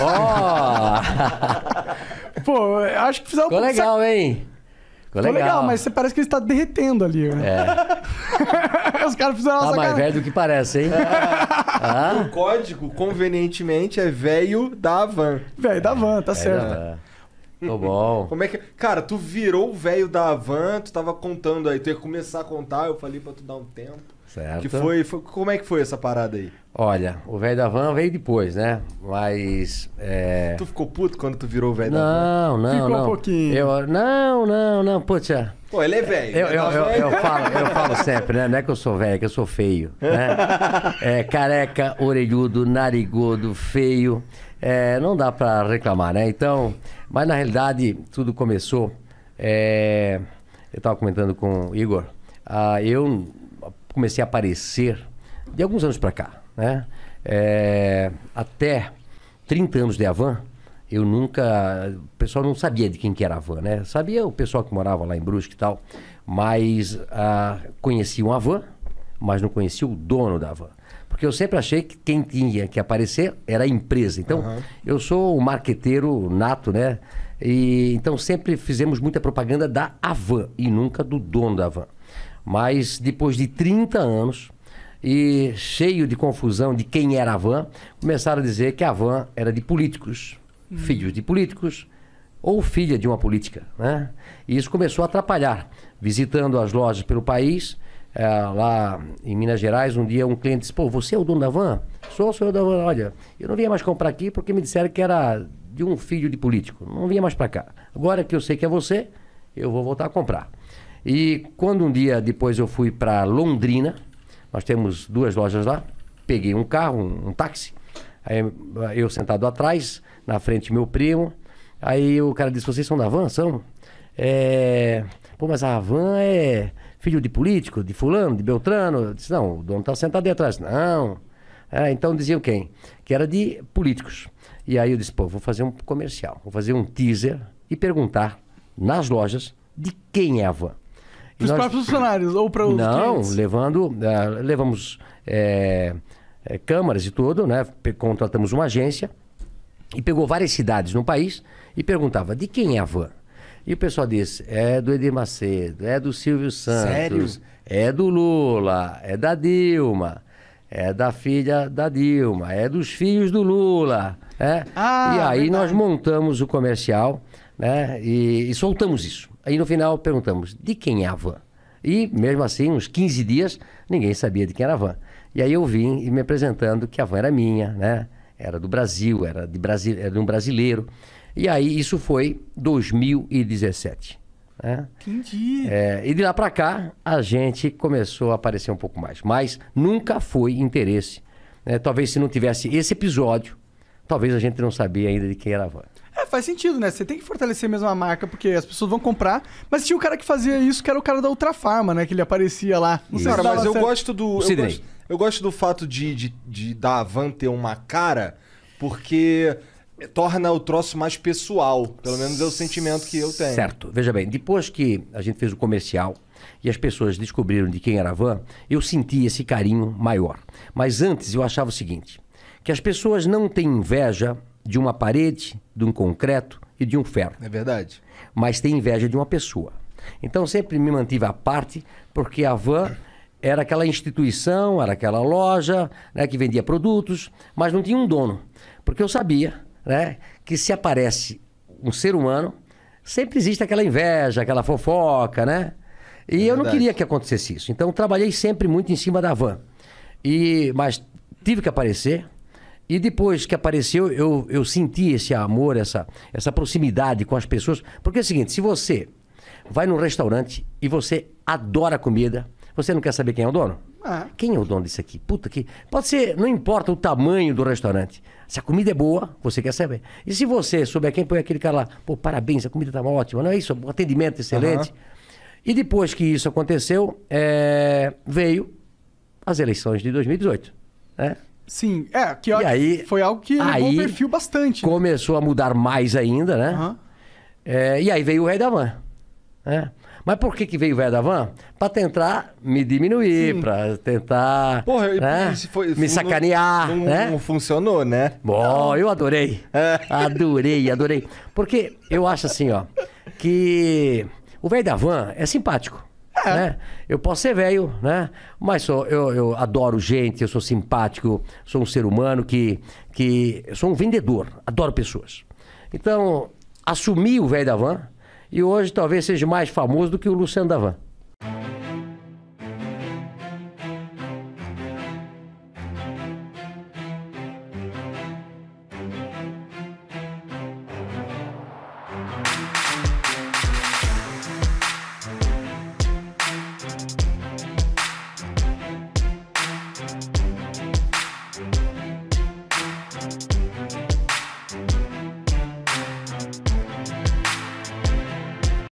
Ó, Pô, acho que fizeram... Ficou legal, sac... hein? Ficou, legal. legal. mas você parece que ele está derretendo ali, né? É. Os caras fizeram uma Tá mais velho do que parece, hein? É. Ah. O código, convenientemente, é velho da van. Velho da van, tá certo. Tá Tô bom. Como é que. Cara, tu virou o velho da van, tu tava contando aí, tu ia começar a contar, eu falei pra tu dar um tempo. Certo. Que foi, foi, como é que foi essa parada aí? Olha, o velho da van veio depois, né? Mas. É... Tu ficou puto quando tu virou o velho da van? Não, não. Ficou não. um pouquinho. Eu, não, não, não. Putz, Pô, ele é velho. Eu, né? eu, tá eu, eu, falo, eu falo sempre, né? Não é que eu sou velho, é que eu sou feio. Né? É, careca, orelhudo, narigudo, feio. É, não dá pra reclamar, né? Então. Mas na realidade, tudo começou. É... Eu tava comentando com o Igor. Ah, eu comecei a aparecer de alguns anos para cá, né? É, até 30 anos de Avan, eu nunca. O pessoal não sabia de quem que era a Avan, né? Sabia o pessoal que morava lá em Brusque e tal, mas ah, conheciam avan, mas não conhecia o dono da Avan, Porque eu sempre achei que quem tinha que aparecer era a empresa. Então, uhum. eu sou um marqueteiro nato, né? E, então, sempre fizemos muita propaganda da Avan e nunca do dono da Avan. Mas depois de 30 anos e cheio de confusão de quem era a van, começaram a dizer que a van era de políticos, hum. filhos de políticos ou filha de uma política, né? E isso começou a atrapalhar. Visitando as lojas pelo país, é, lá em Minas Gerais, um dia um cliente disse: Pô, você é o dono da van? Sou, sou eu da van. Olha, eu não vinha mais comprar aqui porque me disseram que era de um filho de político. Não vinha mais para cá. Agora que eu sei que é você, eu vou voltar a comprar. E quando um dia depois eu fui para Londrina, nós temos duas lojas lá, peguei um carro, um, um táxi, aí eu sentado atrás, na frente meu primo, aí o cara disse, vocês são da van, são? É... Pô, mas a van é filho de político, de fulano, de beltrano. Eu disse, não, o dono está sentado aí atrás. Não. É, então diziam quem? Que era de políticos. E aí eu disse, pô, vou fazer um comercial, vou fazer um teaser e perguntar nas lojas de quem é a van. Para os próprios funcionários ou para os Não, clientes. levando, uh, levamos é, é, câmaras e tudo, né? contratamos uma agência e pegou várias cidades no país e perguntava, de quem é a van? E o pessoal disse, é do Edir Macedo, é do Silvio Santos, Sério? é do Lula, é da Dilma, é da filha da Dilma, é dos filhos do Lula. É? Ah, e aí verdade. nós montamos o comercial né? e, e soltamos isso. Aí no final perguntamos: de quem é a van? E mesmo assim, uns 15 dias, ninguém sabia de quem era a van. E aí eu vim e me apresentando que a van era minha, né? Era do Brasil, era de, Brasi era de um brasileiro. E aí isso foi 2017. Né? Entendi. É, e de lá para cá, a gente começou a aparecer um pouco mais. Mas nunca foi interesse. Né? Talvez se não tivesse esse episódio, talvez a gente não sabia ainda de quem era a van faz sentido, né? Você tem que fortalecer mesmo a marca, porque as pessoas vão comprar. Mas tinha o cara que fazia isso, que era o cara da Ultra Farma, né? Que ele aparecia lá. Não sei cara, se mas eu gosto do. Eu gosto, eu gosto, do fato de, de, de da ter uma cara, porque torna o troço mais pessoal. Pelo menos é o sentimento que eu tenho. Certo. Veja bem, depois que a gente fez o comercial e as pessoas descobriram de quem era a van, eu senti esse carinho maior. Mas antes eu achava o seguinte, que as pessoas não têm inveja de uma parede, de um concreto e de um ferro. É verdade. Mas tem inveja de uma pessoa. Então sempre me mantive à parte, porque a van era aquela instituição, era aquela loja né, que vendia produtos, mas não tinha um dono. Porque eu sabia né, que se aparece um ser humano, sempre existe aquela inveja, aquela fofoca, né? E é eu não queria que acontecesse isso. Então trabalhei sempre muito em cima da van. E, mas tive que aparecer, e depois que apareceu, eu, eu senti esse amor, essa, essa proximidade com as pessoas. Porque é o seguinte: se você vai num restaurante e você adora comida, você não quer saber quem é o dono? Ah. Quem é o dono disso aqui? Puta que. Pode ser, não importa o tamanho do restaurante. Se a comida é boa, você quer saber. E se você souber quem põe aquele cara lá, pô, parabéns, a comida tá ótima, não é isso? O atendimento excelente. Uhum. E depois que isso aconteceu, é... veio as eleições de 2018. Né? Sim, é, que, aí, foi algo que mudou o perfil bastante. Né? Começou a mudar mais ainda, né? Uhum. É, e aí veio o Rei da Van. Né? Mas por que, que veio o Rei da Van? Pra tentar me diminuir, para tentar Porra, né? foi, me sacanear. Não, né? não funcionou, né? Bom, eu adorei. É. Adorei, adorei. Porque eu acho assim, ó, que o velho da van é simpático. É. Né? Eu posso ser velho, né? Mas sou, eu, eu adoro gente, eu sou simpático, sou um ser humano que, que... Eu sou um vendedor, adoro pessoas. Então, assumi o velho da van e hoje talvez seja mais famoso do que o Luciano da van.